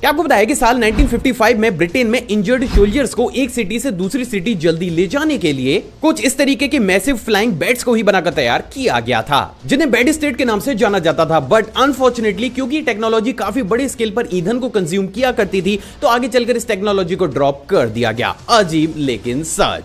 क्या आपको बताया कि साल 1955 में ब्रिटेन में इंजर्ड सोल्जर्स को एक सिटी से दूसरी सिटी जल्दी ले जाने के लिए कुछ इस तरीके के मैसिव फ्लाइंग बेड्स को ही बनाकर तैयार किया गया था जिन्हें बेड स्टेट के नाम से जाना जाता था बट अनफॉर्चुनेटली क्योंकि टेक्नोलॉजी काफी बड़े स्केल पर ईंधन को कंज्यूम किया करती थी तो आगे चलकर इस टेक्नोलॉजी को ड्रॉप कर दिया गया अजीब लेकिन सच